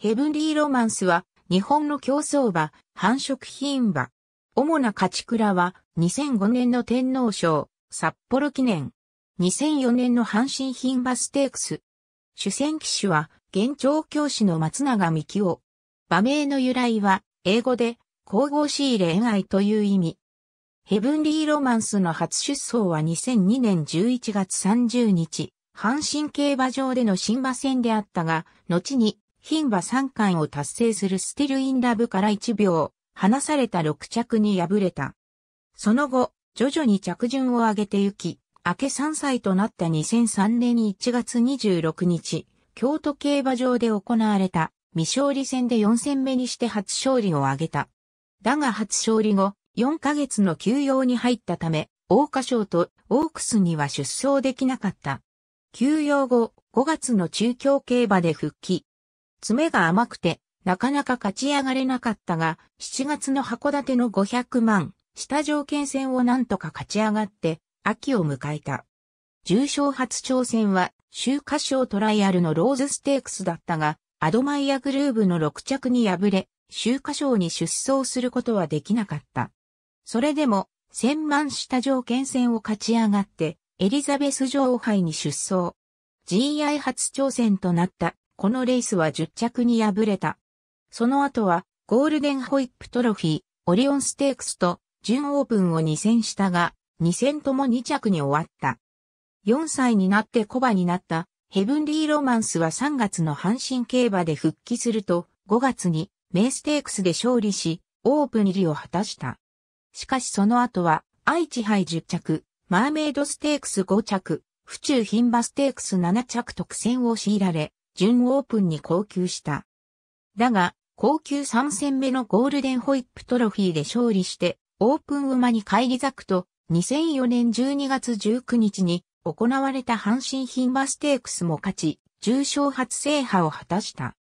ヘブンリーロマンスは、日本の競争馬、繁殖品馬。主な勝ち倉は、2005年の天皇賞、札幌記念。2004年の阪神品馬ステークス。主戦騎手は、現調教師の松永希夫。馬名の由来は、英語で、神々しい恋愛という意味。ヘブンリーロマンスの初出走は2002年11月30日、阪神競馬場での新馬戦であったが、後に牝馬3冠を達成するスティルインラブから1秒、離された6着に敗れた。その後、徐々に着順を上げてゆき、明け3歳となった2003年1月26日、京都競馬場で行われた未勝利戦で4戦目にして初勝利を挙げた。だが初勝利後、4ヶ月の休養に入ったため、桜花賞とオークスには出走できなかった。休養後、5月の中京競馬で復帰、爪が甘くて、なかなか勝ち上がれなかったが、7月の函館の500万、下条件戦をなんとか勝ち上がって、秋を迎えた。重賞初挑戦は、週刊賞トライアルのローズステークスだったが、アドマイアグルーブの6着に敗れ、週刊賞に出走することはできなかった。それでも、千万下条件戦を勝ち上がって、エリザベス女王杯に出走。GI 初挑戦となったこのレースは10着に敗れた。その後は、ゴールデンホイップトロフィー、オリオンステークスと、準オープンを2戦したが、2戦とも2着に終わった。4歳になってコバになった、ヘブンリーロマンスは3月の阪神競馬で復帰すると、5月に、メイステークスで勝利し、オープン入りを果たした。しかしその後は、愛知杯10着、マーメイドステークス5着、府中品馬ステークス7着特選を強いられ、準オープンに降級した。だが、高級3戦目のゴールデンホイップトロフィーで勝利して、オープン馬に返り咲くと、2004年12月19日に行われた阪神牝馬ステークスも勝ち、重賞初制覇を果たした。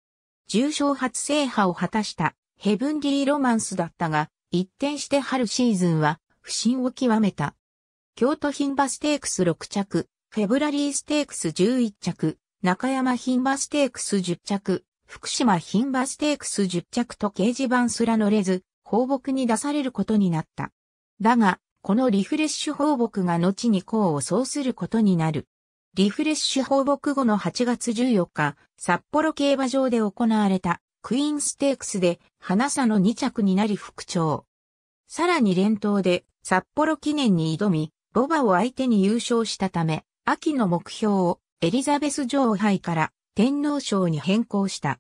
重賞初制覇を果たしたヘブンディーロマンスだったが、一転して春シーズンは不振を極めた。京都牝馬ステークス6着、フェブラリーステークス11着、中山牝馬ステークス10着、福島牝馬ステークス10着と掲示板すら乗れず、放牧に出されることになった。だが、このリフレッシュ放牧が後に功を奏することになる。リフレッシュ放牧後の8月14日、札幌競馬場で行われたクイーンステークスで花さの2着になり復調。さらに連投で札幌記念に挑み、ボバを相手に優勝したため、秋の目標をエリザベス女王杯から天皇賞に変更した。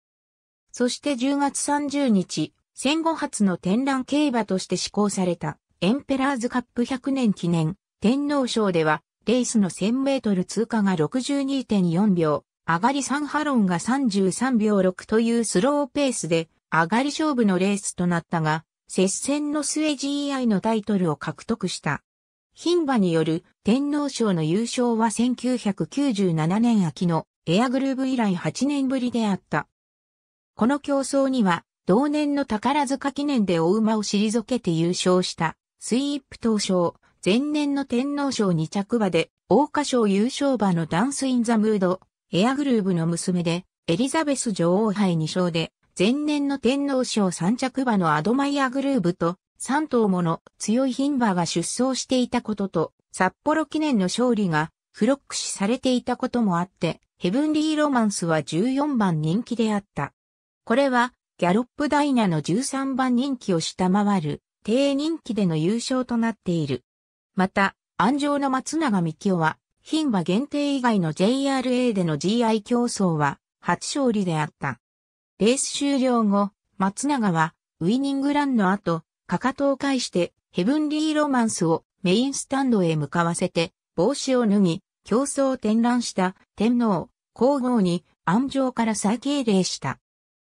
そして10月30日、戦後初の天覧競馬として施行されたエンペラーズカップ100年記念天皇賞ではレースの1000メートル通過が62.4秒、上がり3ハロンが33秒6というスローペースで上がり勝負のレースとなったが、接戦の末 GI のタイトルを獲得した。牝馬による天皇賞の優勝は1997年秋のエアグルーブ以来8年ぶりであった。この競争には、同年の宝塚記念で大馬を退けて優勝した、スイープ東賞、前年の天皇賞2着馬で、大花賞優勝馬のダンス・イン・ザ・ムード、エアグルーブの娘で、エリザベス女王杯2勝で、前年の天皇賞3着馬のアドマイアグルーブと、3頭もの強い牝馬が出走していたことと、札幌記念の勝利がフロック視されていたこともあって、ヘブンリーロマンスは14番人気であった。これは、ギャロップダイナの13番人気を下回る、低人気での優勝となっている。また、安城の松永美清は、牝馬限定以外の JRA での GI 競争は、初勝利であった。レース終了後、松永は、ウィニングランの後、かかとを返してヘブンリーロマンスをメインスタンドへ向かわせて帽子を脱ぎ、競争を転覧した天皇、皇后に安城から再敬礼した。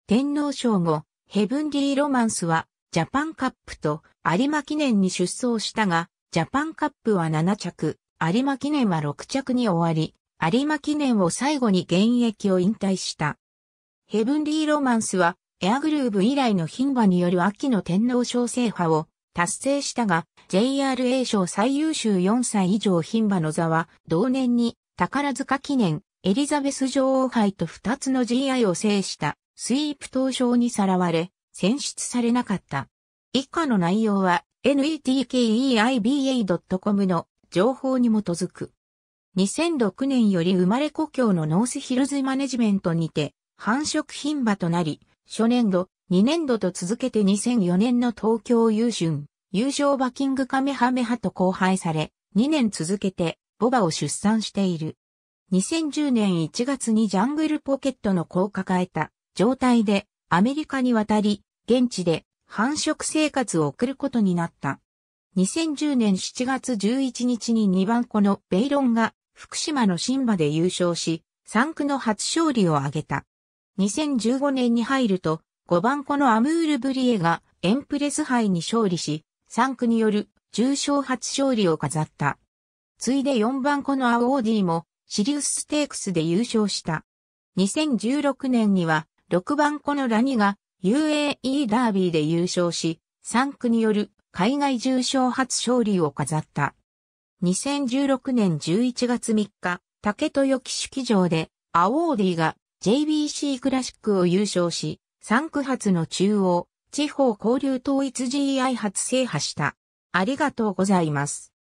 天皇賞後、ヘブンリーロマンスはジャパンカップと有馬記念に出走したが、ジャパンカップは7着、有馬記念は6着に終わり、有馬記念を最後に現役を引退した。ヘブンリーロマンスはエアグルーブ以来の牝馬による秋の天皇賞制覇を達成したが、JRA 賞最優秀4歳以上牝馬の座は、同年に宝塚記念、エリザベス女王杯と2つの GI を制したスイープ投賞にさらわれ、選出されなかった。以下の内容は netkeiba.com の情報に基づく。2006年より生まれ故郷のノースヒルズマネジメントにて繁殖牝馬となり、初年度、2年度と続けて2004年の東京優春、優勝バキングカメハメハと交配され、2年続けてボバを出産している。2010年1月にジャングルポケットの子を抱えた状態でアメリカに渡り、現地で繁殖生活を送ることになった。2010年7月11日に2番子のベイロンが福島の新馬で優勝し、3区の初勝利を挙げた。2015年に入ると、5番子のアムール・ブリエがエンプレス杯に勝利し、3区による重賞初勝利を飾った。ついで4番子のアオーディもシリウスステークスで優勝した。2016年には6番子のラニが UAE ダービーで優勝し、3区による海外重賞初勝利を飾った。2016年11月3日、竹豊騎手騎場でアオーディが JBC クラシックを優勝し、3区発の中央、地方交流統一 GI 発制覇した。ありがとうございます。